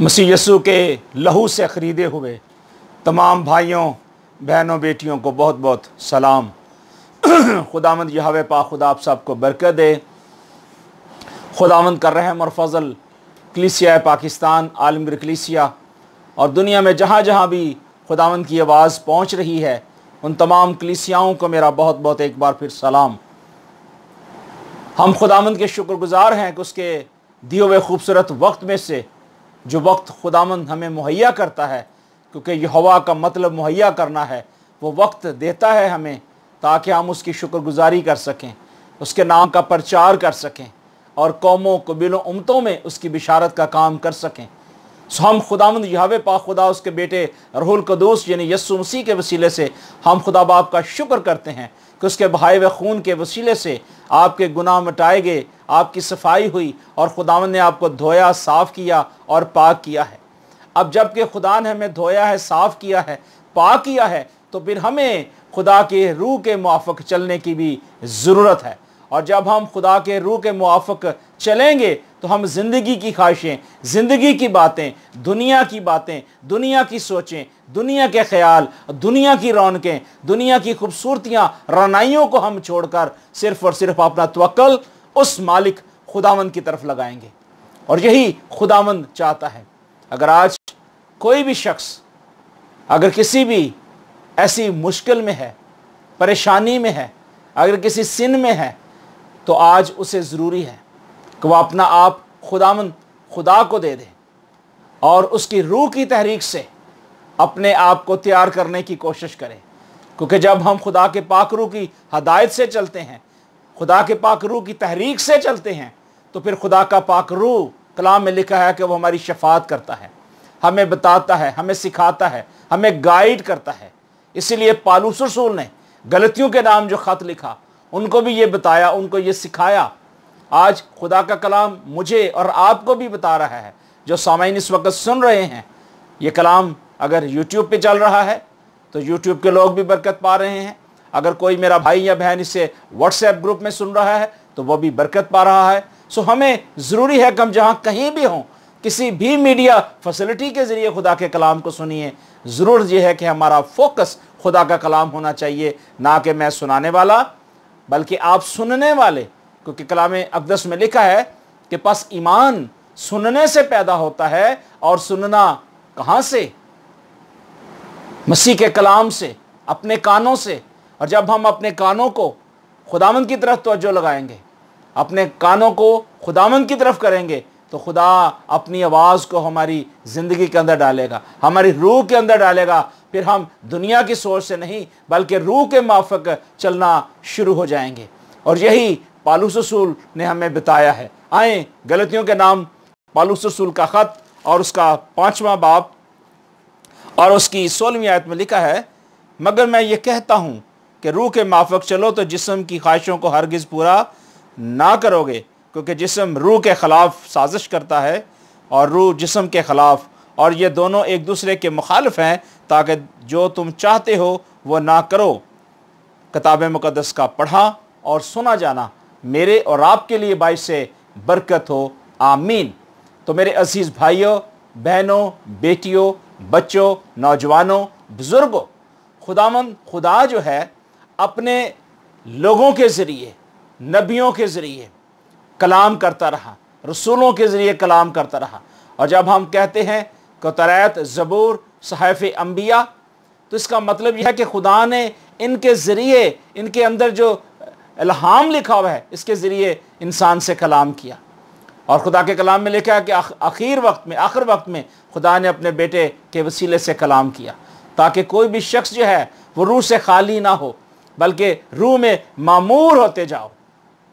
मसीह यसु के लहू से ख़रीदे हुए तमाम भाइयों बहनों बेटियों को बहुत बहुत सलाम खुदामंद यहावे पा खुदा आप सबको बरकत दे खुदामंद कर रहम और फजल कलिसिया पाकिस्तान आलमगिर कलिसिया और दुनिया में जहाँ जहाँ भी खुदावंद की आवाज़ पहुँच रही है उन तमाम कलिसियाओं को मेरा बहुत बहुत एक बार फिर सलाम हम खुदावंद के शुक्रगुजार हैं कि उसके दिए हुए खूबसूरत वक्त में से जो वक्त खुदामंद हमें मुहैया करता है क्योंकि यहवा का मतलब मुहैया करना है वो वक्त देता है हमें ताकि हम उसकी शुक्रगुजारी कर सकें उसके नाम का प्रचार कर सकें और कौमों कबीलों उमतों में उसकी बिशारत का काम कर सकें सो हम खुदामंद यहावे पा खुदा उसके बेटे रहुल कदूस यानी यस्सु मसीह के वसीले से हम खुदा बाप का शुक्र करते हैं कि उसके भाई व खून के वसीले से आपके गुनाह मिटाए गए आपकी सफाई हुई और खुदावन ने आपको धोया साफ़ किया और पाक किया है अब जबकि खुदा ने हमें धोया है साफ़ किया है पाक किया है तो फिर हमें खुदा के रूह के मुआफ़ चलने की भी ज़रूरत है और जब हम खुदा के रूह के मुआफ़ चलेंगे तो हम ज़िंदगी की ख्वाहिशें ज़िंदगी की बातें दुनिया की बातें दुनिया की सोचें दुनिया के ख्याल दुनिया की रौनकें दुनिया की खूबसूरतियाँ रनाइयों को हम छोड़कर सिर्फ और सिर्फ अपना तवक्ल उस मालिक खुदावंद की तरफ लगाएंगे और यही खुदावंद चाहता है अगर आज कोई भी शख्स अगर किसी भी ऐसी मुश्किल में है परेशानी में है अगर किसी सिन में है तो आज उसे ज़रूरी है कि वह अपना आप खुदावंद खुदा को दे दे और उसकी रूह की तहरीक से अपने आप को तैयार करने की कोशिश करें क्योंकि जब हम खुदा के पाकरू की हदायत से चलते हैं खुदा के पाकरू की तहरीक से चलते हैं तो फिर खुदा का पाकरू कलाम में लिखा है कि वो हमारी शफात करता है हमें बताता है हमें सिखाता है हमें गाइड करता है इसीलिए पालूस रसूल ने गलतियों के नाम जो ख़त लिखा उनको भी ये बताया उनको ये सिखाया आज खुदा का कलाम मुझे और आपको भी बता रहा है जो सामाइन इस वक्त सुन रहे हैं ये कलाम अगर यूट्यूब पे चल रहा है तो यूट्यूब के लोग भी बरकत पा रहे हैं अगर कोई मेरा भाई या बहन इसे व्हाट्सएप ग्रुप में सुन रहा है तो वह भी बरकत पा रहा है सो हमें ज़रूरी है कि हम जहाँ कहीं भी हों किसी भी मीडिया फैसिलिटी के ज़रिए खुदा के कलाम को सुनिए ज़रूर यह है कि हमारा फोकस खुदा का कलाम होना चाहिए ना कि मैं सुनाने वाला बल्कि आप सुनने वाले क्योंकि कलाम अकदस में लिखा है कि पास ईमान सुनने से पैदा होता है और सुनना कहाँ से मसीह के कलाम से अपने कानों से और जब हम अपने कानों को खुदावन की तरफ तोज्जो लगाएंगे अपने कानों को खुदावन की तरफ करेंगे तो खुदा अपनी आवाज़ को हमारी ज़िंदगी के अंदर डालेगा हमारी रूह के अंदर डालेगा फिर हम दुनिया की सोच से नहीं बल्कि रूह के माफक चलना शुरू हो जाएंगे और यही पालूस रसूल ने हमें बताया है आए गलतियों के नाम पालूस रसूल का ख़त और उसका पाँचवा बाप और उसकी सोलहवीं आयत में लिखा है मगर मैं ये कहता हूँ कि रूह के माफक चलो तो जिसम की ख्वाहिशों को हरगिज़ पूरा ना करोगे क्योंकि जिसम रूह के ख़िलाफ़ साजिश करता है और रूह जिसम के ख़िलाफ़ और ये दोनों एक दूसरे के मुखालफ हैं ताकि जो तुम चाहते हो वो ना करो किताब मुक़दस का पढ़ा और सुना जाना मेरे और आपके लिए बाइस से बरकत हो आमीन तो मेरे अजीज़ भाइयों बहनों बेटियों बच्चों नौजवानों बुज़ुर्गों खुदामंद खुदा जो है अपने लोगों के ज़रिए नबियों के ज़रिए कलाम करता रहा रसूलों के ज़रिए कलाम करता रहा और जब हम कहते हैं कतरात ज़बूर सहाफ़ अम्बिया तो इसका मतलब यह है कि खुदा ने इनके ज़रिए इनके अंदर जो इल्हाम लिखा हुआ है इसके ज़रिए इंसान से कलाम किया और खुदा के कलाम में लिखा है कि आखिर वक्त में आखिर वक्त में खुदा ने अपने बेटे के वसीले से कलाम किया ताकि कोई भी शख्स जो है वो रूह से खाली ना हो बल्कि रूह में मामूर होते जाओ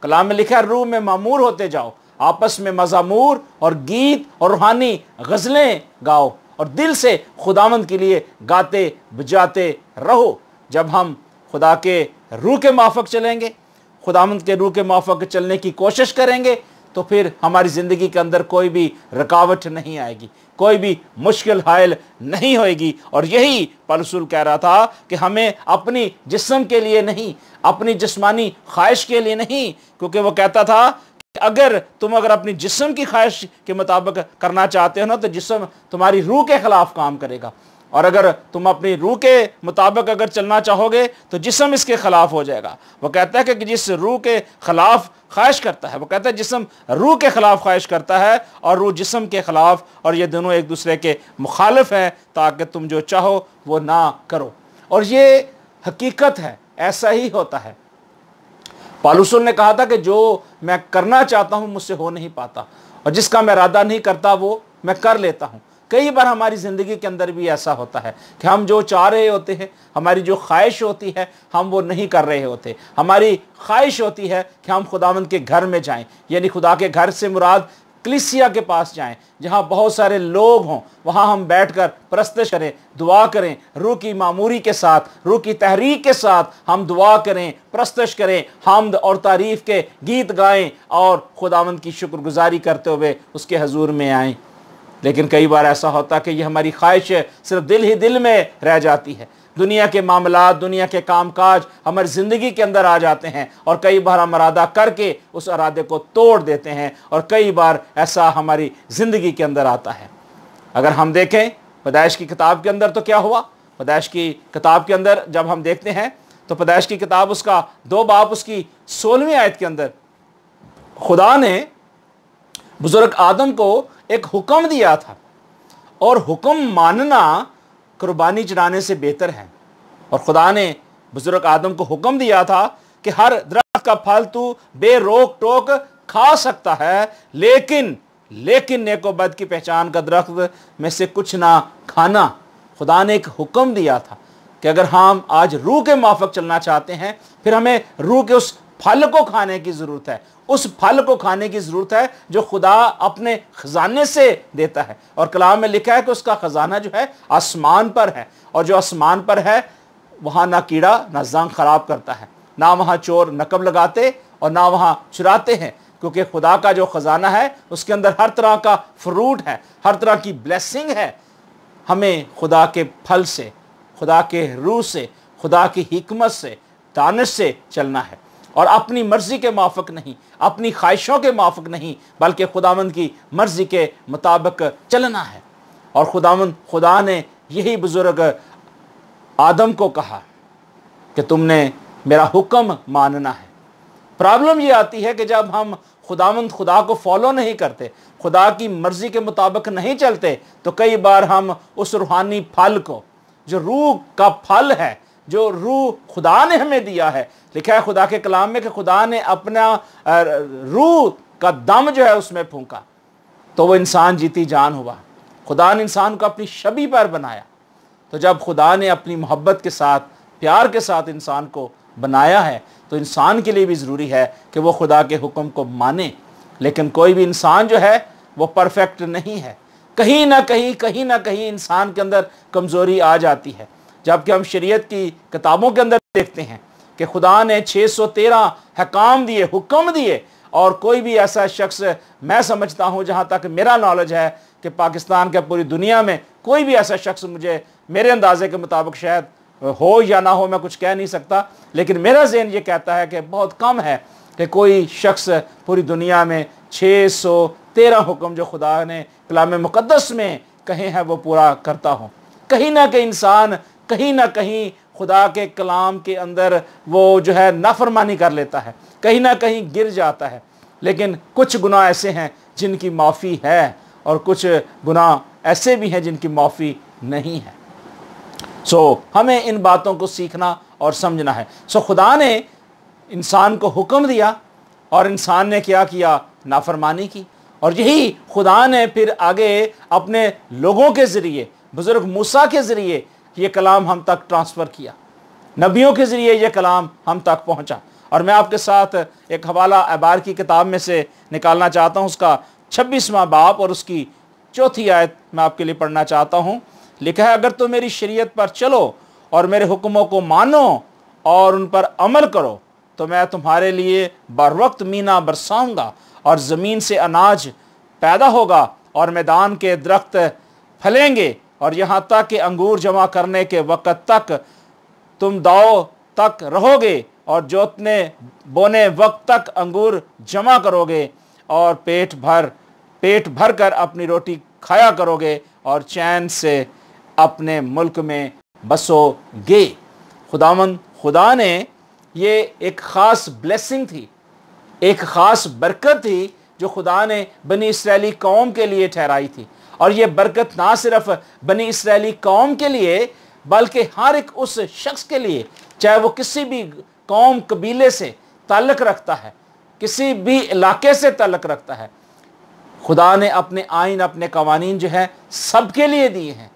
कलाम में लिखा है रूह में मामूर होते जाओ आपस में मजामूर और गीत और रूहानी गज़लें गाओ और दिल से खुदावंद के लिए गाते बजाते रहो जब हम खुदा के रूह के माफक चलेंगे खुदावंद के रूह के माफक चलने की कोशिश करेंगे तो फिर हमारी ज़िंदगी के अंदर कोई भी रुकावट नहीं आएगी कोई भी मुश्किल हायल नहीं होएगी और यही पलसुल कह रहा था कि हमें अपनी जिस्म के लिए नहीं अपनी जिस्मानी ख्वाहिश के लिए नहीं क्योंकि वो कहता था कि अगर तुम अगर अपनी जिस्म की ख्वाहिश के मुताबिक करना चाहते हो ना तो जिस्म तुम्हारी रूह के ख़िलाफ़ काम करेगा और अगर तुम अपनी रूह के मुताबिक अगर चलना चाहोगे तो जिसम इसके ख़िलाफ़ हो जाएगा वो कहता है कि जिस रूह के ख़िलाफ़ ख्वाहिश करता है वो कहता है जिसम रूह के ख़िलाफ़ ख्वाहिश करता है और रूह जिसम के ख़िलाफ़ और ये दोनों एक दूसरे के मुखालिफ हैं ताकि तुम जो चाहो वो ना करो और ये हकीकत है ऐसा ही होता है पालूसुल ने कहा था कि जो मैं करना चाहता हूँ मुझसे हो नहीं पाता और जिसका मैं इरादा नहीं करता वो मैं कर लेता हूँ कई बार हमारी ज़िंदगी के अंदर भी ऐसा होता है कि हम जो चाह रहे होते हैं हमारी जो ख्वाहिश होती है हम वो नहीं कर रहे होते हमारी ख्वाहिश होती है कि हम खुदावंद के घर में जाएं यानी खुदा के घर से मुराद क्लिसिया के पास जाएं जहां बहुत सारे लोग हों वहां हम बैठकर प्रस्तश करें दुआ करें रूह की मामूरी के साथ रूह की तहरीक के साथ हम दुआ करें प्रस्तश करें हमद और तारीफ़ के गीत गाएं और खुदावंद की शुक्रगुजारी करते हुए उसके हजूर में आएँ लेकिन कई बार ऐसा होता है कि ये हमारी ख्वाहिश सिर्फ दिल ही दिल में रह जाती है दुनिया के मामला दुनिया के कामकाज हमारी ज़िंदगी के अंदर आ जाते हैं और कई बार हम अरादा करके उस अरादे को तोड़ देते हैं और कई बार ऐसा हमारी ज़िंदगी के अंदर आता है अगर हम देखें पैदाइश की किताब के अंदर तो क्या हुआ पैदाइश की किताब के अंदर जब हम देखते हैं तो पैदाइश की किताब उसका दो बाप उसकी सोलहवीं आयत के अंदर खुदा ने बुज़ुर्ग आदम को एक हुक्म दिया था और हुक्म मानना कुर्बानी चढ़ाने से बेहतर है और खुदा ने बुजुर्ग आदम को हुक्म दिया था कि हर दरख्त का फल तू बेरोक टोक खा सकता है लेकिन लेकिन नेकोबद की पहचान का दरख्त में से कुछ ना खाना खुदा ने एक हुक्म दिया था कि अगर हम आज रूह के माफक चलना चाहते हैं फिर हमें रूह के उस फल को खाने की ज़रूरत है उस फल को खाने की ज़रूरत है जो खुदा अपने ख़जाने से देता है और कलाम में लिखा है कि उसका ख़जाना जो है आसमान पर है और जो आसमान पर है वहाँ ना कीड़ा ना जंग ख़राब करता है ना वहाँ चोर नकब लगाते और ना वहाँ चुराते हैं क्योंकि खुदा का जो ख़जाना है उसके अंदर हर तरह का फ्रूट है हर तरह की ब्लेसिंग है हमें खुदा के फल से खुदा के रूह से खुदा की हमत से दानश से चलना है और अपनी मर्जी के माफक नहीं अपनी ख्वाहिशों के माफक नहीं बल्कि खुदावंद की मर्जी के मुताबिक चलना है और खुदावंद खुदा ने यही बुज़ुर्ग आदम को कहा कि तुमने मेरा हुक्म मानना है प्रॉब्लम ये आती है कि जब हम खुदावंद खुदा को फॉलो नहीं करते खुदा की मर्ज़ी के मुताबिक नहीं चलते तो कई बार हम उस रूहानी फल को जो रूह का फल है जो रूह खुदा ने हमें दिया है लिखा है खुदा के कलाम में कि खुदा ने अपना रूह का दम जो है उसमें फूंका तो वो इंसान जीती जान हुआ खुदा ने इंसान को अपनी शबी पर बनाया तो जब खुदा ने अपनी मोहब्बत के साथ प्यार के साथ इंसान को बनाया है तो इंसान के लिए भी ज़रूरी है कि वो खुदा के हुक्म को माने लेकिन कोई भी इंसान जो है वो परफेक्ट नहीं है कहीं ना कहीं कहीं ना कहीं इंसान के अंदर कमज़ोरी आ जाती है जबकि हम शरीयत की किताबों के अंदर देखते हैं कि खुदा ने 613 हकाम दिए हुक्म दिए और कोई भी ऐसा शख्स मैं समझता हूँ जहाँ तक मेरा नॉलेज है कि पाकिस्तान के पूरी दुनिया में कोई भी ऐसा शख्स मुझे मेरे अंदाजे के मुताबिक शायद हो या ना हो मैं कुछ कह नहीं सकता लेकिन मेरा जहन ये कहता है कि बहुत कम है कि कोई शख्स पूरी दुनिया में छः सौ तेरह हुक्म जो खुदा ने कलाम मुक़दस में कहे हैं वो पूरा करता हो कहीं ना कहीं इंसान कहीं ना कहीं खुदा के कलाम के अंदर वो जो है नाफरमानी कर लेता है कहीं ना कहीं गिर जाता है लेकिन कुछ गुनाह ऐसे हैं जिनकी माफ़ी है और कुछ गुनाह ऐसे भी हैं जिनकी माफ़ी नहीं है सो so, हमें इन बातों को सीखना और समझना है सो so, खुदा ने इंसान को हुक्म दिया और इंसान ने क्या किया नाफरमानी की और यही खुदा ने फिर आगे अपने लोगों के ज़रिए बुज़ुर्ग मूसा के ज़रिए ये कलाम हम तक ट्रांसफ़र किया नबियों के ज़रिए ये कलाम हम तक पहुँचा और मैं आपके साथ एक हवाला अबार की किताब में से निकालना चाहता हूँ उसका छब्बीसवा बाप और उसकी चौथी आयत मैं आपके लिए पढ़ना चाहता हूँ लिखा है अगर तुम मेरी शरीय पर चलो और मेरे हुक्मों को मानो और उन पर अमल करो तो मैं तुम्हारे लिए बर वक्त मीना बरसाऊँगा और ज़मीन से अनाज पैदा होगा और मैदान के दरख्त फलेंगे और यहाँ तक कि अंगूर जमा करने के वक़्त तक तुम दाओ तक रहोगे और जोतने बोने वक्त तक अंगूर जमा करोगे और पेट भर पेट भर कर अपनी रोटी खाया करोगे और चैन से अपने मुल्क में बसोगे खुदा खुदा ने ये एक ख़ास ब्लेसिंग थी एक ख़ास बरकत थी जो खुदा ने बनी इसराइली कौम के लिए ठहराई थी और यह बरकत ना सिर्फ बनी इसराइली कौम के लिए बल्कि हर एक उस शख्स के लिए चाहे वो किसी भी कौम कबीले से ताल्लक रखता है किसी भी इलाके से ताल्लक रखता है खुदा ने अपने आइन अपने कवानीन जो है सब के लिए दिए हैं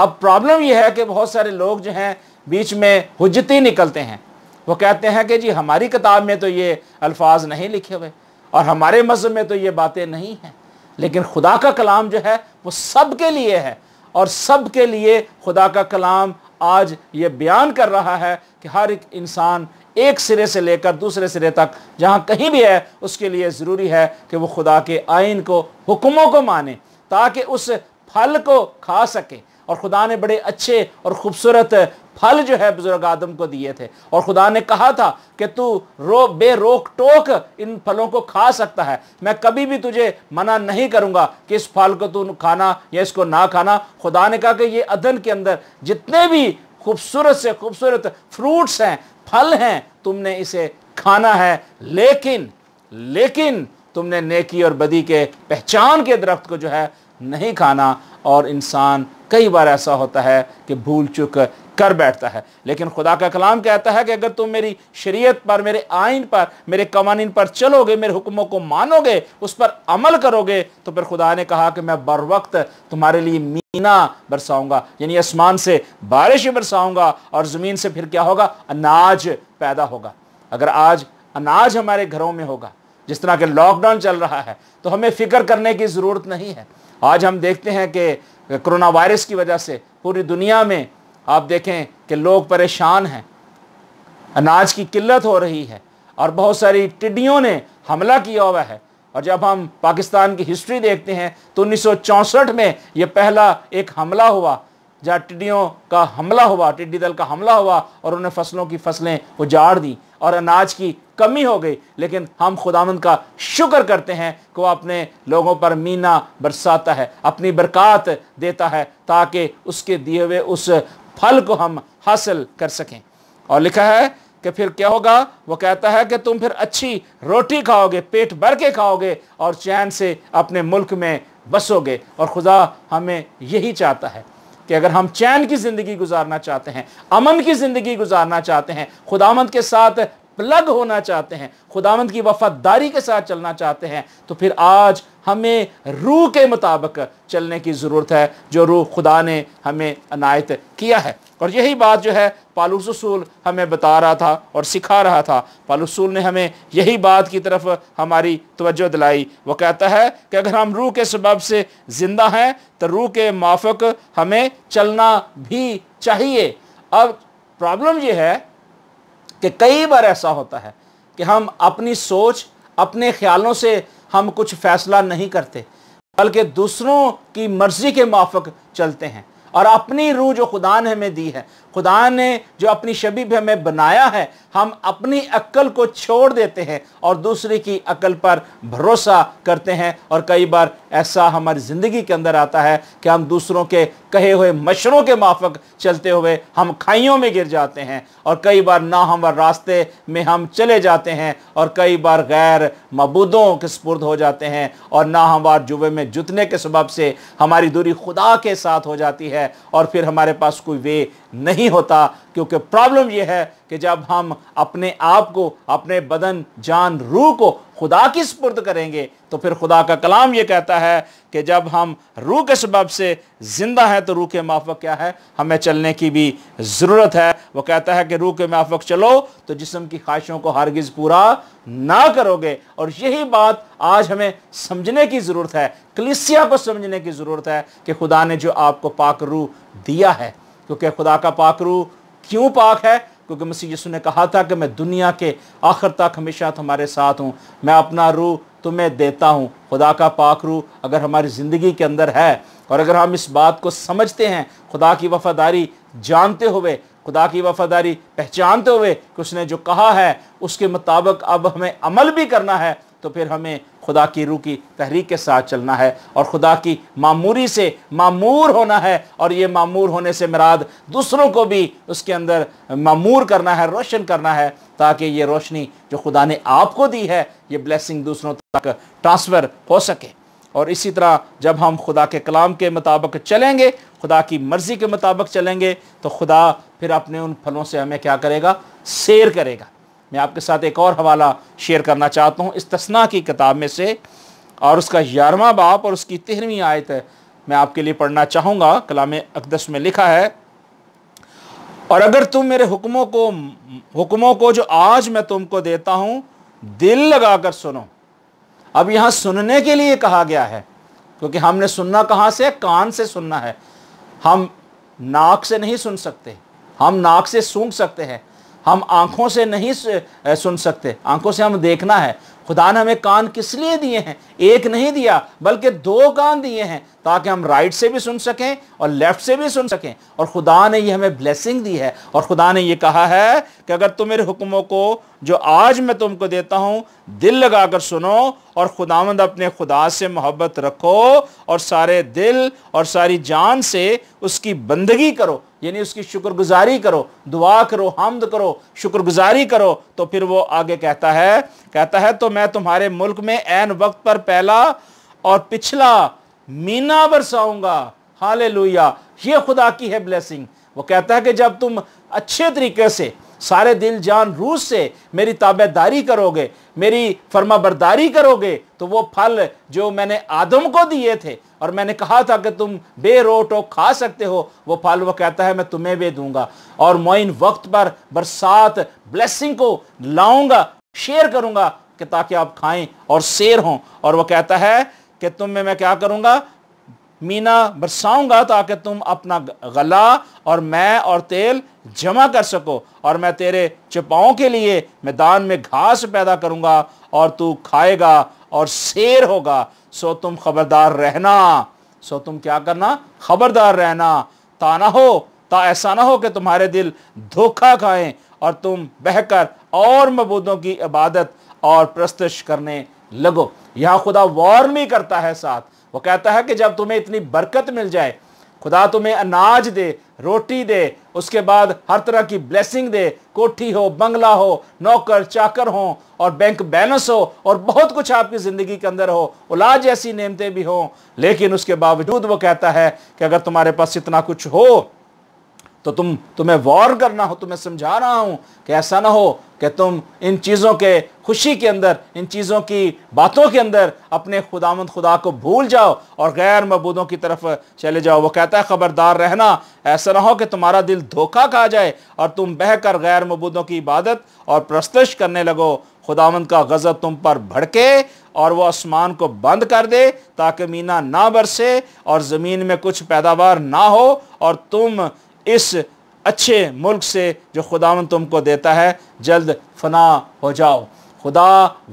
अब प्रॉब्लम यह है कि बहुत सारे लोग जो हैं बीच में हजती निकलते हैं वो कहते हैं कि जी हमारी किताब में तो ये अल्फाज नहीं लिखे हुए और हमारे मज़हब में तो ये बातें नहीं हैं लेकिन खुदा का कलाम जो है वो सब के लिए है और सब के लिए खुदा का कलाम आज ये बयान कर रहा है कि हर एक इंसान एक सिरे से लेकर दूसरे सिरे तक जहाँ कहीं भी है उसके लिए ज़रूरी है कि वो खुदा के आइन को हुक्मों को माने ताकि उस फल को खा सके और खुदा ने बड़े अच्छे और खूबसूरत फल जो है बुजुर्ग आदम को दिए थे और खुदा ने कहा था कि तू रो बे रोक टोक इन फलों को खा सकता है मैं कभी भी तुझे मना नहीं करूंगा कि इस फल को तू खाना या इसको ना खाना खुदा ने कहा कि ये अदन के अंदर जितने भी खूबसूरत से खूबसूरत फ्रूट्स हैं फल हैं तुमने इसे खाना है लेकिन लेकिन तुमने नेकी और बदी के पहचान के दरख्त को जो है नहीं खाना और इंसान कई बार ऐसा होता है कि भूल चुक कर बैठता है लेकिन खुदा का कलाम कहता है कि अगर तुम मेरी शरीयत पर मेरे आइन पर मेरे कवानी पर चलोगे मेरे हुक्मों को मानोगे उस पर अमल करोगे तो फिर खुदा ने कहा कि मैं बर वक्त तुम्हारे लिए मीना बरसाऊंगा यानी आसमान से बारिश बरसाऊंगा और ज़मीन से फिर क्या होगा अनाज पैदा होगा अगर आज अनाज हमारे घरों में होगा जिस तरह के लॉकडाउन चल रहा है तो हमें फिक्र करने की ज़रूरत नहीं है आज हम देखते हैं कि कोरोना वायरस की वजह से पूरी दुनिया में आप देखें कि लोग परेशान हैं अनाज की किल्लत हो रही है और बहुत सारी टिड्डियों ने हमला किया हुआ है और जब हम पाकिस्तान की हिस्ट्री देखते हैं तो उन्नीस में यह पहला एक हमला हुआ जहाँ टिड्डियों का हमला हुआ टिड्डी दल का हमला हुआ और उन्हें फसलों की फसलें उजाड़ दी और अनाज की कमी हो गई लेकिन हम खुदावंद का शुक्र करते हैं कि वह अपने लोगों पर मीना बरसाता है अपनी बरकत देता है ताकि उसके दिए हुए उस फल को हम हासिल कर सकें और लिखा है कि फिर क्या होगा वो कहता है कि तुम फिर अच्छी रोटी खाओगे पेट भर के खाओगे और चैन से अपने मुल्क में बसोगे और खुदा हमें यही चाहता है कि अगर हम चैन की ज़िंदगी गुजारना चाहते हैं अमन की ज़िंदगी गुजारना चाहते हैं खुदामंद के साथ प्लग होना चाहते हैं खुदावंद की वफादारी के साथ चलना चाहते हैं तो फिर आज हमें रूह के मुताबिक चलने की ज़रूरत है जो रूह खुदा ने हमें अनायत किया है और यही बात जो है पालूसूल हमें बता रहा था और सिखा रहा था पालूसूल ने हमें यही बात की तरफ हमारी तवज्जो दिलाई वो कहता है कि अगर हम रूह के सबब से ज़िंदा हैं तो रूह के माफक हमें चलना भी चाहिए अब प्रॉब्लम यह है कि कई बार ऐसा होता है कि हम अपनी सोच अपने ख्यालों से हम कुछ फैसला नहीं करते बल्कि दूसरों की मर्जी के माफक चलते हैं और अपनी रूह जो खुदा ने हमें दी है खुदा ने जो अपनी शबी भी हमें बनाया है हम अपनी अक्ल को छोड़ देते हैं और दूसरे की अक्ल पर भरोसा करते हैं और कई बार ऐसा हमारी ज़िंदगी के अंदर आता है कि हम दूसरों के कहे हुए मशरों के माफक चलते हुए हम खाइयों में गिर जाते हैं और कई बार ना हम रास्ते में हम चले जाते हैं और कई बार गैर मबूदों के स्पुरद हो जाते हैं और ना हमवार जुबे में जुतने के सबब से हमारी दूरी खुदा के साथ हो जाती है और फिर हमारे पास कोई वे नहीं होता क्योंकि प्रॉब्लम यह है कि जब हम अपने आप को अपने बदन जान रूह को खुदा की स्पुर्द करेंगे तो फिर खुदा का कलाम ये कहता है कि जब हम रूह के सबब से ज़िंदा है तो रूह के माफक क्या है हमें चलने की भी ज़रूरत है वो कहता है कि रूह के माफक चलो तो जिसम की ख्वाहिशों को हरगिज़ पूरा ना करोगे और यही बात आज हमें समझने की ज़रूरत है कलिसिया को समझने की ज़रूरत है कि खुदा ने जो आपको पाक रूह दिया है क्योंकि खुदा का पाक रू क्यों पाक है क्योंकि मसीह यसु ने कहा था कि मैं दुनिया के आखिर तक हमेशा तुम्हारे साथ हूँ मैं अपना रूह तुम्हें देता हूँ खुदा का पाक अगर हमारी ज़िंदगी के अंदर है और अगर हम इस बात को समझते हैं खुदा की वफादारी जानते हुए खुदा की वफादारी पहचानते हुए कि उसने जो कहा है उसके मुताबिक अब हमें अमल भी करना है तो फिर हमें खुदा की रूह की तहरीक के साथ चलना है और खुदा की मामूरी से मामूर होना है और ये मामूर होने से मराद दूसरों को भी उसके अंदर मामूर करना है रोशन करना है ताकि ये रोशनी जो खुदा ने आपको दी है ये ब्लेसिंग दूसरों तक ट्रांसफ़र हो सके और इसी तरह जब हम खुदा के कलाम के मुताबिक चलेंगे खुदा की मर्ज़ी के मुताबिक चलेंगे तो खुदा फिर अपने उन फलों से हमें क्या करेगा शेर करेगा मैं आपके साथ एक और हवाला शेयर करना चाहता हूँ इस तस्ना की किताब में से और उसका ग्यारहवा बाप और उसकी तेरहवीं आयत है मैं आपके लिए पढ़ना चाहूँगा कलाम अकदस में लिखा है और अगर तुम मेरे हुक्मों को हुक्मों को जो आज मैं तुमको देता हूँ दिल लगा कर सुनो अब यहाँ सुनने के लिए कहा गया है क्योंकि हमने सुनना कहाँ से कान से सुनना है हम नाक से नहीं सुन सकते हम नाक से सूंघ सकते हैं हम आँखों से नहीं सुन सकते आँखों से हम देखना है खुदा ने हमें कान किस लिए दिए हैं एक नहीं दिया बल्कि दो कान दिए हैं ताकि हम राइट से भी सुन सकें और लेफ्ट से भी सुन सकें और खुदा ने ये हमें ब्लेसिंग दी है और खुदा ने ये कहा है कि अगर तुम मेरे हुक्मों को जो आज मैं तुमको देता हूँ दिल लगाकर सुनो और खुदावंद अपने खुदा से मोहब्बत रखो और सारे दिल और सारी जान से उसकी बंदगी करो यानी उसकी शुक्रगुजारी करो दुआ करो हमद करो शुक्रगुजारी करो तो फिर वो आगे कहता है कहता है तो मैं तुम्हारे मुल्क में ऐन वक्त पर पहला और पिछला मीना बरसाऊंगा हाले ये खुदा की है ब्लेसिंग वो कहता है कि जब तुम अच्छे तरीके से सारे दिल जान रूस से मेरी ताबेदारी करोगे मेरी फर्माबरदारी करोगे तो वो फल जो मैंने आदम को दिए थे और मैंने कहा था कि तुम बेरो खा सकते हो वो फल वो कहता है मैं तुम्हें भी दूंगा और मोइन वक्त पर बरसात ब्लेसिंग को लाऊंगा शेयर करूंगा कि ताकि आप खाएं और शेर हों और वो कहता है कि तुम में मैं क्या करूंगा मीना बरसाऊंगा ताकि तुम अपना गला और मैं और तेल जमा कर सको और मैं तेरे चपाओं के लिए मैदान में घास पैदा करूंगा और तू खाएगा और शेर होगा सो तुम खबरदार रहना सो तुम क्या करना खबरदार रहना ता ना हो ता ऐसा ना हो कि तुम्हारे दिल धोखा खाएं और तुम बहकर और मबूदों की इबादत और प्रस्तश करने लगो यहाँ खुदा वार्न भी करता है साथ वो कहता है कि जब तुम्हें इतनी बरकत मिल जाए खुदा तुम्हें अनाज दे रोटी दे उसके बाद हर तरह की ब्लेसिंग दे कोठी हो बंगला हो नौकर चाकर हो और बैंक बैलेंस हो और बहुत कुछ आपकी ज़िंदगी के अंदर हो औलाद जैसी नियमतें भी हों लेकिन उसके बावजूद वो कहता है कि अगर तुम्हारे पास इतना कुछ हो तो तुम तुम्हें वॉर करना हो तुम्हें समझा रहा हूं कि ऐसा ना हो कि तुम इन चीज़ों के खुशी के अंदर इन चीज़ों की बातों के अंदर अपने खुदामंद खुदा को भूल जाओ और गैर मबूदों की तरफ चले जाओ वो कहता है ख़बरदार रहना ऐसा ना हो कि तुम्हारा दिल धोखा खा जाए और तुम बह कर गैर मबूदों की इबादत और प्रस्तश करने लगो खुदामंद का गज़ब तुम पर भड़के और वह आसमान को बंद कर दे ताकि मीना ना बरसे और ज़मीन में कुछ पैदावार ना हो और तुम इस अच्छे मुल्क से जो खुदावन तुमको देता है जल्द फना हो जाओ खुदा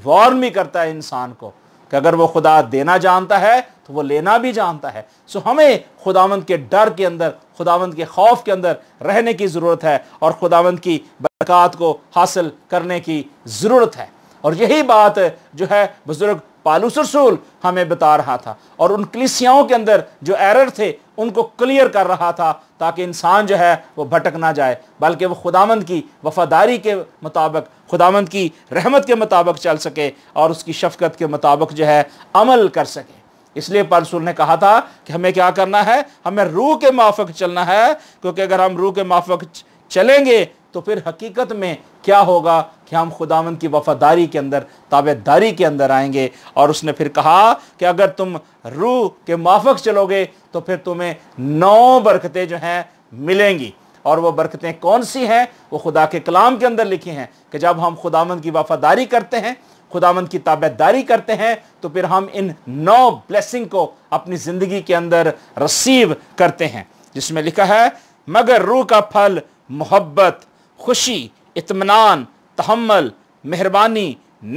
वार्न भी करता है इंसान को कि अगर वो खुदा देना जानता है तो वो लेना भी जानता है सो हमें खुदावंत के डर के अंदर खुदावंत के खौफ के अंदर रहने की ज़रूरत है और खुदावंत की बरक़ात को हासिल करने की ज़रूरत है और यही बात जो है बुज़ुर्ग पालूस रसूल हमें बता रहा था और उन कलिसियाओं के अंदर जो एरर थे उनको क्लियर कर रहा था ताकि इंसान जो है वो भटक ना जाए बल्कि वो खुदामंद की वफादारी के मुताबिक खुदामंद की रहमत के मुताबिक चल सके और उसकी शफकत के मुताबिक जो है अमल कर सके इसलिए परसुल ने कहा था कि हमें क्या करना है हमें रूह के माफक चलना है क्योंकि अगर हम रूह के माफक चलेंगे तो फिर हकीकत में क्या होगा कि हम खुदावन की वफादारी के अंदर ताबेदारी के अंदर आएंगे और उसने फिर कहा कि अगर तुम रूह के माफक चलोगे तो फिर तुम्हें नौ बरकतें जो हैं मिलेंगी और वो बरकतें कौन सी हैं वो खुदा के कलाम के अंदर लिखी हैं कि जब हम खुदावन की वफादारी करते हैं खुदावंद की ताबेदारी करते हैं तो फिर हम इन नौ ब्लेसिंग को अपनी ज़िंदगी के अंदर रसीव करते हैं जिसमें लिखा है मगर रूह का फल मोहब्बत खुशी इतमान तहमल मेहरबानी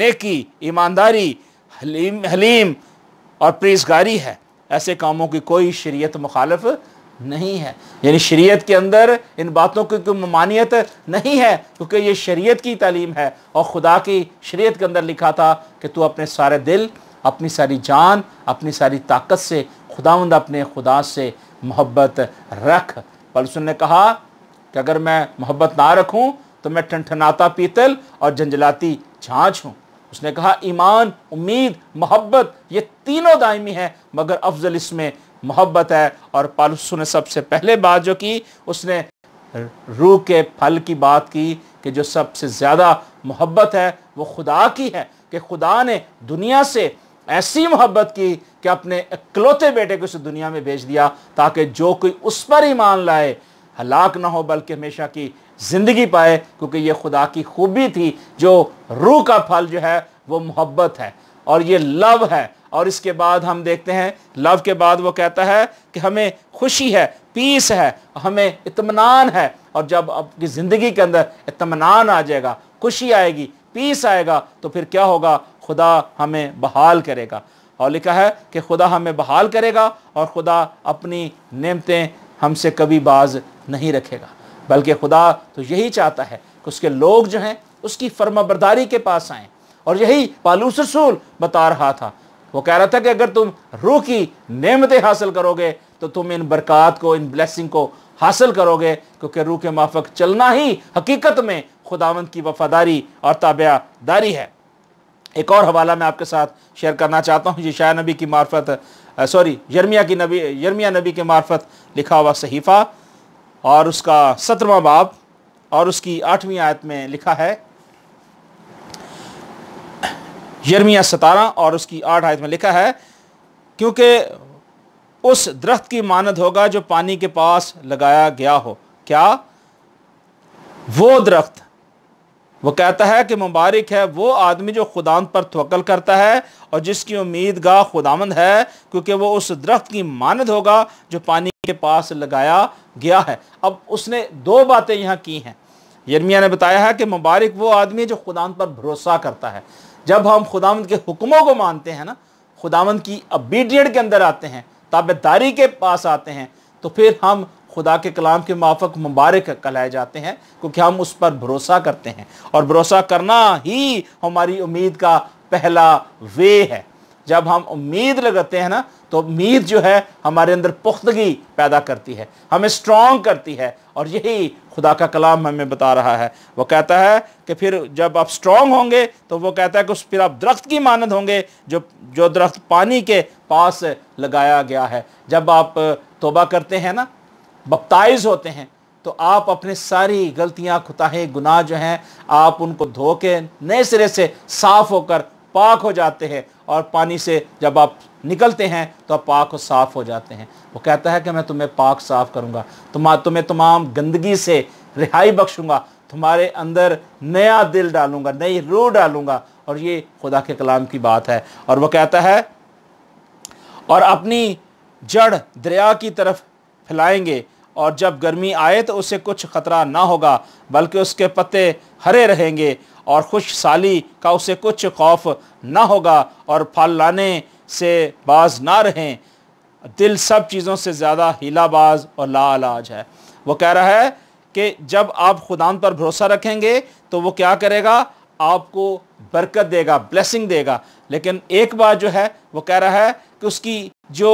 नेकी ईमानदारी हलीम हलीम और प्रेसगारी है ऐसे कामों की कोई शरीयत मुखालफ नहीं है यानी शरीयत के अंदर इन बातों की कोई ममानियत नहीं है क्योंकि ये शरीयत की तालीम है और खुदा की शरीयत के अंदर लिखा था कि तू अपने सारे दिल अपनी सारी जान अपनी सारी ताकत से खुदावंद अपने खुदा से मोहब्बत रख पलसन ने कहा कि अगर मैं मोहब्बत ना रखूँ तो मैं ठनठनाता पीतल और झंझलाती झांझ हूँ उसने कहा ईमान उम्मीद मोहब्बत ये तीनों दायमी है मगर अफजल इसमें मोहब्बत है और पालुसु ने सबसे पहले बात जो की उसने रूह के फल की बात की कि जो सबसे ज़्यादा मोहब्बत है वो खुदा की है कि खुदा ने दुनिया से ऐसी मोहब्बत की कि अपने इकलौते बेटे को उसे दुनिया में भेज दिया ताकि जो कोई उस पर ईमान लाए हलाक ना हो बल्कि हमेशा की ज़िंदगी पाए क्योंकि ये खुदा की खूबी थी जो रूह का फल जो है वो मोहब्बत है और ये लव है और इसके बाद हम देखते हैं लव के बाद वो कहता है कि हमें खुशी है पीस है हमें इतमान है और जब आपकी ज़िंदगी के अंदर इतमान आ जाएगा खुशी आएगी पीस आएगा तो फिर क्या होगा खुदा हमें बहाल करेगा और लिखा है कि खुदा हमें बहाल करेगा और खुदा अपनी नियमतें हमसे कभी बाज नहीं रखेगा बल्कि खुदा तो यही चाहता है कि उसके लोग जो हैं उसकी फर्माबरदारी के पास आए और यही पालूस रसूल बता रहा था वो कह रहा था कि अगर तुम रूह की नेमतें हासिल करोगे तो तुम इन बरक़ात को इन ब्लेसिंग को हासिल करोगे क्योंकि रूह के माफक चलना ही हकीकत में खुदावंद की वफादारी और ताबेदारी है एक और हवाला मैं आपके साथ शेयर करना चाहता हूँ शाह नबी की मार्फत सॉरी यर्मिया की नबी यर्मिया नबी के मार्फत लिखा हुआ सहीफ़ा और उसका सत्रवा बाब और उसकी आठवीं आयत में लिखा है यर्मिया सतारा और उसकी आठ आयत में लिखा है क्योंकि उस दरख्त की मानद होगा जो पानी के पास लगाया गया हो क्या वो दरख्त वो कहता है कि मुबारक है वो आदमी जो खुदाम पर तवक्ल करता है और जिसकी उम्मीद गाह खुदामंद है क्योंकि वो उस दरख्त की मानद होगा जो पानी के पास लगाया गया है अब उसने दो बातें यहाँ की हैं यर्मिया ने बताया है कि मुबारक वो आदमी है जो खुदाम पर भरोसा करता है जब हम खुदामंद के हुक्मों को मानते हैं ना खुदामंद की अबीडियड के अंदर आते हैं ताबेदारी के पास आते हैं तो फिर हम खुदा के कलाम के माफक मुबारक कहलाए जाते हैं क्योंकि हम उस पर भरोसा करते हैं और भरोसा करना ही हमारी उम्मीद का पहला वे है जब हम उम्मीद लगाते हैं ना तो उम्मीद जो है हमारे अंदर पुख्तगी पैदा करती है हमें स्ट्रॉन्ग करती है और यही खुदा का कलाम हमें बता रहा है वो कहता है कि फिर जब आप स्ट्रॉन्ग होंगे तो वो कहता है कि उस फिर आप दरख्त की मानद होंगे जो जो दरख्त पानी के पास लगाया गया है जब आप तोबा करते हैं ना बपताइज होते हैं तो आप अपने सारी गलतियां खुताहें गुनाह जो हैं आप उनको धो के नए सिरे से साफ होकर पाक हो जाते हैं और पानी से जब आप निकलते हैं तो आप पाक और साफ हो जाते हैं वो कहता है कि मैं तुम्हें पाक साफ करूँगा तुम तुम्हें तमाम गंदगी से रिहाई बख्शूँगा तुम्हारे अंदर नया दिल डालूंगा नई रूह डालूंगा और ये खुदा के कलाम की बात है और वो कहता है और अपनी जड़ दरिया की तरफ फैलाएंगे और जब गर्मी आए तो उसे कुछ ख़तरा ना होगा बल्कि उसके पत्ते हरे रहेंगे और खुश साली का उसे कुछ खौफ ना होगा और फल लाने से बाज ना रहें दिल सब चीज़ों से ज़्यादा हीलाबाज और लालाज है वो कह रहा है कि जब आप खुदा पर भरोसा रखेंगे तो वो क्या करेगा आपको बरकत देगा ब्लेसिंग देगा लेकिन एक बात जो है वो कह रहा है कि उसकी जो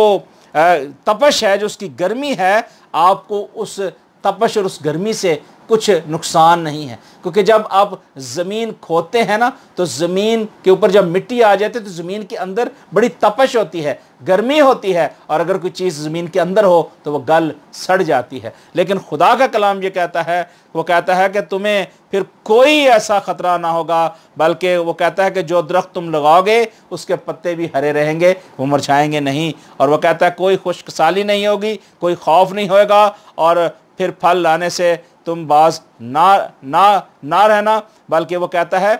तपश है जो उसकी गर्मी है आपको उस तपश और उस गर्मी से कुछ नुकसान नहीं है क्योंकि जब आप ज़मीन खोते हैं ना तो ज़मीन के ऊपर जब मिट्टी आ जाती है तो ज़मीन के अंदर बड़ी तपश होती है गर्मी होती है और अगर कोई चीज़ ज़मीन के अंदर हो तो वह गल सड़ जाती है लेकिन खुदा का कलाम ये कहता है वो कहता है कि तुम्हें फिर कोई ऐसा ख़तरा ना होगा बल्कि वो कहता है कि जो दरख्त तुम लगाओगे उसके पत्ते भी हरे रहेंगे वो मुरझाएंगे नहीं और वह कहता है कोई साली नहीं होगी कोई खौफ नहीं होएगा और फिर फल लाने से तुम बाज ना ना ना रहना बल्कि वो कहता है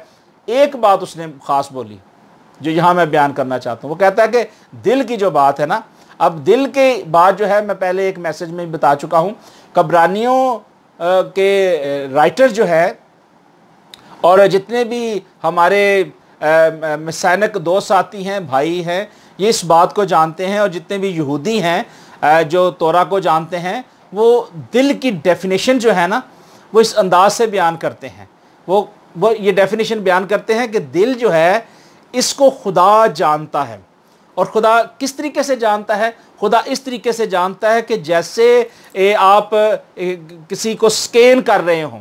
एक बात उसने खास बोली जो यहाँ मैं बयान करना चाहता हूँ वो कहता है कि दिल की जो बात है ना अब दिल की बात जो है मैं पहले एक मैसेज में बता चुका हूँ कब्रानियों के राइटर जो है और जितने भी हमारे सैनिक दोस्त साथी हैं भाई हैं ये इस बात को जानते हैं और जितने भी यहूदी हैं जो तोरा को जानते हैं वो दिल की डेफिनेशन जो है ना वो इस अंदाज से बयान करते हैं वो वो ये डेफिनेशन बयान करते हैं कि दिल जो है इसको खुदा जानता है और खुदा किस तरीके से जानता है खुदा इस तरीके से जानता है कि जैसे ए, आप ए, किसी को स्कैन कर रहे हों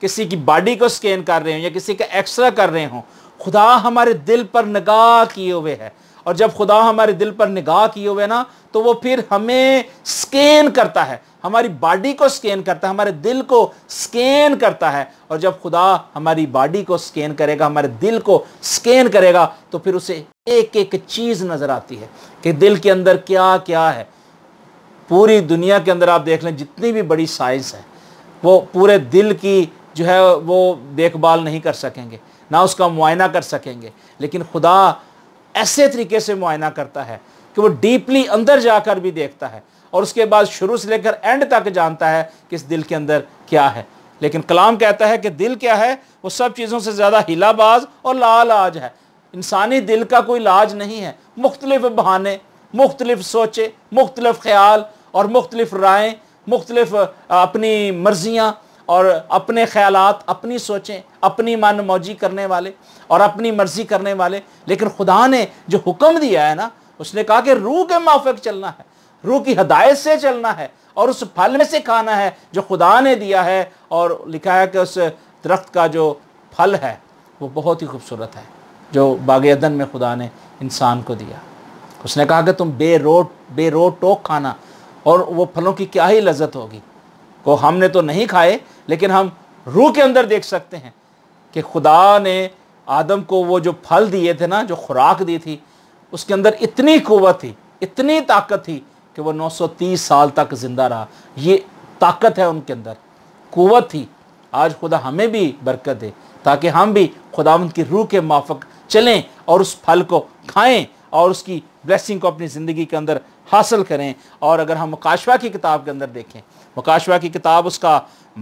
किसी की बॉडी को स्कैन कर रहे हों या किसी का एक्सरा कर रहे हों खुदा हमारे दिल पर निगाह किए हुए है और जब खुदा हमारे दिल पर निगाह किए हुए ना तो वो फिर हमें स्कैन करता है हमारी बॉडी को स्कैन करता है हमारे दिल को स्कैन करता है और जब खुदा हमारी बॉडी को स्कैन करेगा हमारे दिल को स्कैन करेगा तो फिर उसे एक एक चीज़ नज़र आती है कि दिल के अंदर क्या क्या है पूरी दुनिया के अंदर आप देख लें जितनी भी बड़ी साइंस है वो पूरे दिल की जो है वो देखभाल नहीं कर सकेंगे ना उसका मुआयना कर सकेंगे लेकिन खुदा ऐसे तरीके से मुआयना करता है कि वो डीपली अंदर जाकर भी देखता है और उसके बाद शुरू से लेकर एंड तक जानता है कि इस दिल के अंदर क्या है लेकिन कलाम कहता है कि दिल क्या है वो सब चीज़ों से ज़्यादा हिलाबाज और लालाज है इंसानी दिल का कोई लाज नहीं है मुख्तलिफ बहाने मुख्तलिफ सोचे मुख्तलिफ ख्याल और मुख्तलिफ राय मुख्तलिफ अपनी मर्जियाँ और अपने ख्याल अपनी सोचें अपनी मन मौजी करने वाले और अपनी मर्जी करने वाले लेकिन खुदा ने जो हुक्म दिया है ना उसने कहा कि रूह के माफिक चलना है रूह की हदायत से चलना है और उस फल में से खाना है जो खुदा ने दिया है और लिखा है कि उस दरख्त का जो फल है वो बहुत ही खूबसूरत है जो बाग अदन में खुदा ने इंसान को दिया उसने कहा कि तुम बेरोट बेरोट टोक खाना और वो फलों की क्या ही लज्जत होगी को हमने तो नहीं खाए लेकिन हम रूह के अंदर देख सकते हैं कि खुदा ने आदम को वो जो फल दिए थे ना जो खुराक दी थी उसके अंदर इतनी कुवत थी इतनी ताकत थी कि वो 930 साल तक ज़िंदा रहा ये ताकत है उनके अंदर क़वत थी आज खुदा हमें भी बरकत दे ताकि हम भी खुदा की रूह के माफक चलें और उस फल को खाएं और उसकी ब्लेसिंग को अपनी ज़िंदगी के अंदर हासिल करें और अगर हम मुकाशवा की किताब के अंदर देखें मुकाशवा की किताब उसका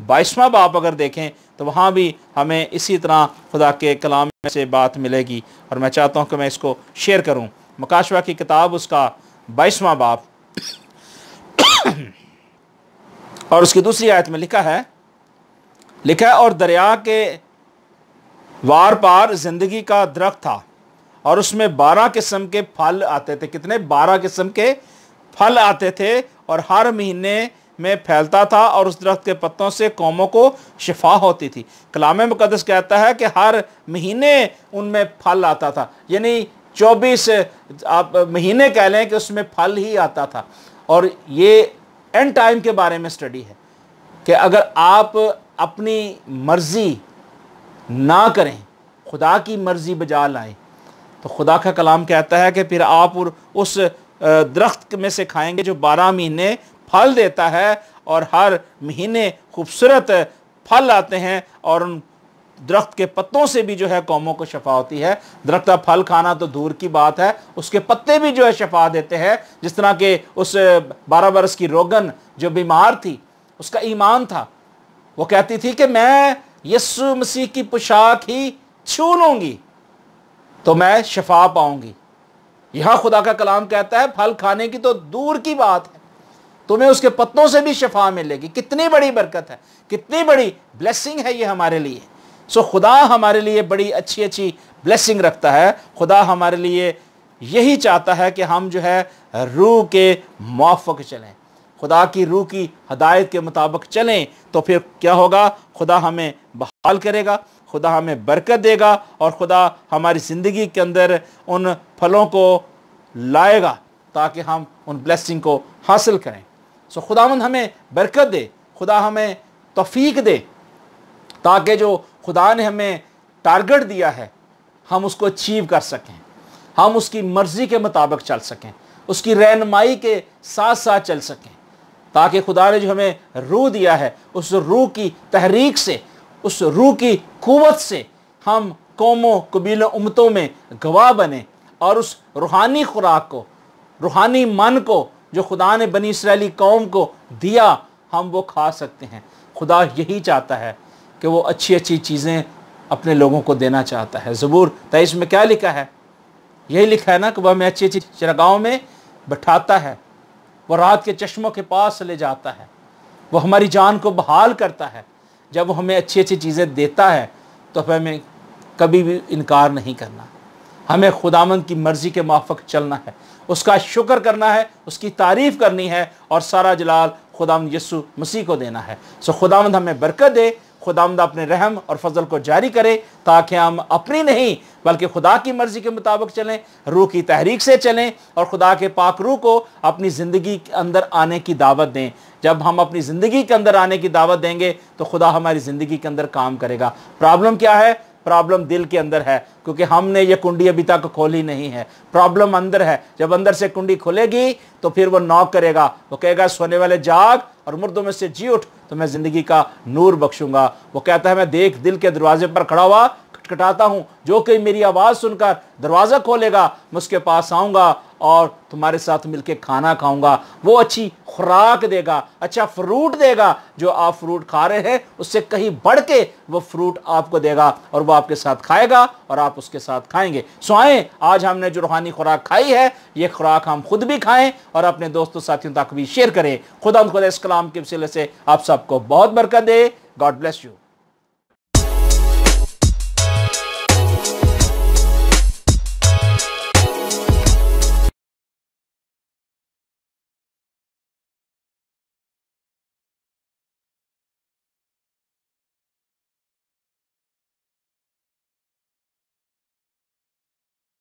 बाईसवा बाप अगर देखें तो वहाँ भी हमें इसी तरह खुदा के कलाम में से बात मिलेगी और मैं चाहता हूँ कि मैं इसको शेयर करूँ मुकाशवा की किताब उसका बाईसवा बाप और उसकी दूसरी आयत में लिखा है लिखा है और दरिया के वार पार जिंदगी का दरख्त था और उसमें बारह किस्म के फल आते थे कितने बारह किस्म के फल आते थे और हर महीने में फैलता था और उस दरख्त के पत्तों से कौमों को शिफा होती थी कलाम मुकदस कहता है कि हर महीने उनमें फल आता था यानी चौबीस आप महीने कह लें कि उसमें फल ही आता था और ये एंड टाइम के बारे में स्टडी है कि अगर आप अपनी मर्ज़ी ना करें खुदा की मर्ज़ी बजा लाएं तो खुदा का कलाम कहता है कि फिर आप उस दरख्त में से खाएंगे जो बारह महीने फल देता है और हर महीने खूबसूरत फल आते हैं और उन दरख्त के पत्तों से भी जो है कौमों को शफा होती है दरख्त का फल खाना तो दूर की बात है उसके पत्ते भी जो है शफा देते हैं जिस तरह के उस बारह बरस की रोगन जो बीमार थी उसका ईमान था वो कहती थी कि मैं यस्सु मसीह की पोशाक ही छू लूँगी तो मैं शफा पाऊंगी यहाँ खुदा का कलाम कहता है फल खाने की तो दूर की बात है तुम्हें उसके पत्तों से भी शफा मिलेगी कितनी बड़ी बरकत है कितनी बड़ी ब्लेसिंग है ये हमारे लिए सो खुदा हमारे लिए बड़ी अच्छी अच्छी ब्लेसिंग रखता है खुदा हमारे लिए यही चाहता है कि हम जो है रूह के मुआफ़ चलें खुदा की रूह की हदायत के मुताबिक चलें तो फिर क्या होगा खुदा हमें बहाल करेगा खुदा हमें बरकत देगा और खुदा हमारी ज़िंदगी के अंदर उन फलों को लाएगा ताकि हम उन ब्लेसिंग को हासिल करें सो खुदावंद हमें बरकत दे खुदा हमें तफीक दे ताकि जो खुदा ने हमें टारगेट दिया है हम उसको अचीव कर सकें हम उसकी मर्ज़ी के मुताबिक चल सकें उसकी रहनमाई के साथ साथ चल सकें ताकि खुदा ने जो हमें रूह दिया है उस रूह की तहरीक से उस रूह की क़वत से हम कौमों कबीलों उमतों में गवाह बने और उस रूहानी खुराक को रूहानी मन को जो खुदा ने बनी इसराइली कौम को दिया हम वो खा सकते हैं खुदा यही चाहता है कि वो अच्छी अच्छी चीज़ें अपने लोगों को देना चाहता है ज़बूर तेईस में क्या लिखा है यही लिखा है ना कि वह हमें अच्छी अच्छी चरगाहों में बैठाता है वह रात के चश्मों के पास ले जाता है वह हमारी जान को बहाल करता है जब वो हमें अच्छी अच्छी चीज़ें देता है तो हमें कभी भी इनकार नहीं करना हमें खुदामंद की मर्ज़ी के माफक चलना है उसका शुक्र करना है उसकी तारीफ़ करनी है और सारा जलाल खुदाम यसु मसीह को देना है सो खुदामंद हमें बरकत दे खुदामदा अपने रहम और फजल को जारी करे ताकि हम अपनी नहीं बल्कि खुदा की मर्ज़ी के मुताबिक चलें रूह की तहरीक से चलें और खुदा के पाक रूह को अपनी ज़िंदगी के अंदर आने की दावत दें जब हम अपनी ज़िंदगी के अंदर आने की दावत देंगे तो खुदा हमारी ज़िंदगी के अंदर काम करेगा प्रॉब्लम क्या है प्रॉब्लम दिल के अंदर है क्योंकि हमने ये कुंडी अभी तक खोली नहीं है प्रॉब्लम अंदर है जब अंदर से कुंडी खुलेगी तो फिर वो नॉक करेगा वो कहेगा सोने वाले जाग और मुर्दों में से जी उठ तो मैं जिंदगी का नूर बख्शूंगा वो कहता है मैं देख दिल के दरवाजे पर खड़ा हुआ खटखटाता हूँ जो कोई मेरी आवाज़ सुनकर दरवाज़ा खोलेगा मैं उसके पास आऊँगा और तुम्हारे साथ मिलकर खाना खाऊंगा वो अच्छी खुराक देगा अच्छा फ्रूट देगा जो आप फ्रूट खा रहे हैं उससे कहीं बढ़ के वो फ्रूट आपको देगा और वो आपके साथ खाएगा और आप उसके साथ खाएंगे सो आए आज हमने जो रूहानी खुराक खाई है ये खुराक हम खुद भी खाएं और अपने दोस्तों साथियों तक भी शेयर करें खुदा खुद इस कलाम के सिले से आप सबको बहुत बरकत दे गॉड ब्लेस यू